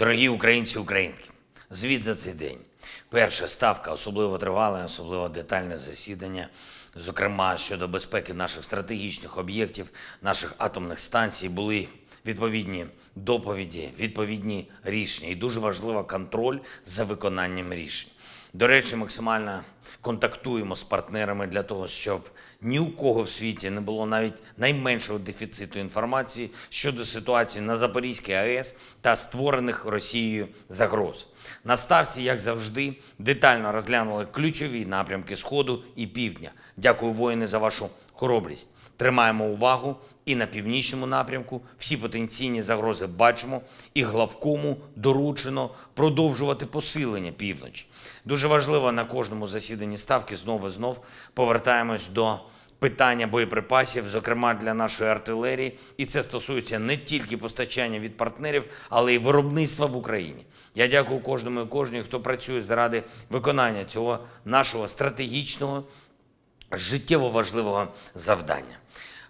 Дорогі українці українки, звіт за цей день. Перша ставка особливо тривала, особливо детальне засідання, зокрема щодо безпеки наших стратегічних об'єктів, наших атомних станцій, були відповідні доповіді, відповідні рішення. І дуже важливо контроль за виконанням рішень. До речі, максимально контактуємо з партнерами для того, щоб ні у кого в світі не було навіть найменшого дефіциту інформації щодо ситуації на Запорізькій АЕС та створених Росією загроз. На ставці, як завжди, детально розглянули ключові напрямки Сходу і Півдня. Дякую, воїни, за вашу хоробрість. Тримаємо увагу і на північному напрямку. Всі потенційні загрози бачимо, і главкому доручено продовжувати посилення півночі. Дуже Дуже важливо на кожному засіданні ставки знову і знов повертаємось до питання боєприпасів, зокрема для нашої артилерії, і це стосується не тільки постачання від партнерів, але й виробництва в Україні. Я дякую кожному і кожній, хто працює заради виконання цього нашого стратегічного життєво важливого завдання.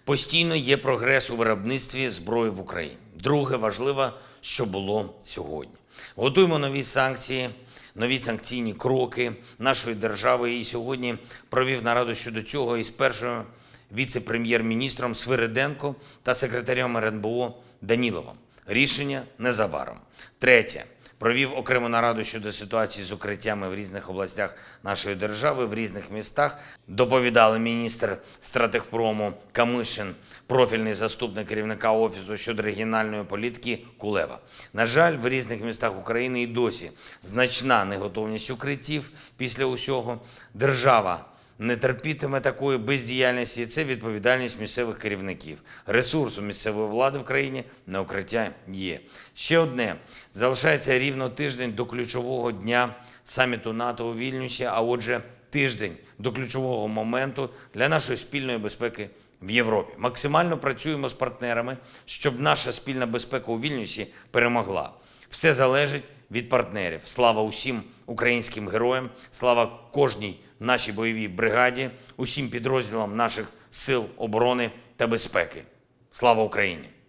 Постійно є прогрес у виробництві зброї в Україні. Друге важливе, що було сьогодні. Готуємо нові санкції нові санкційні кроки нашої держави. І сьогодні провів нараду щодо цього із першою віце-прем'єр-міністром Свириденко та секретарем РНБО Даніловим. Рішення незабаром. Третє провів окрему нараду щодо ситуації з укриттями в різних областях нашої держави, в різних містах. Доповідали міністр стратегпрому Камишин, профільний заступник керівника офісу щодо регіональної політики Кулеба. На жаль, в різних містах України і досі значна неготовність укриттів після усього держава не терпітиме такої бездіяльності, і це відповідальність місцевих керівників. Ресурсу місцевої влади в країні на укриття є. Ще одне залишається рівно тиждень до ключового дня саміту НАТО у Вільнюсі. А отже, тиждень до ключового моменту для нашої спільної безпеки. В Європі максимально працюємо з партнерами, щоб наша спільна безпека у Вільнюсі перемогла. Все залежить від партнерів. Слава усім українським героям, слава кожній нашій бойовій бригаді, усім підрозділам наших сил оборони та безпеки. Слава Україні!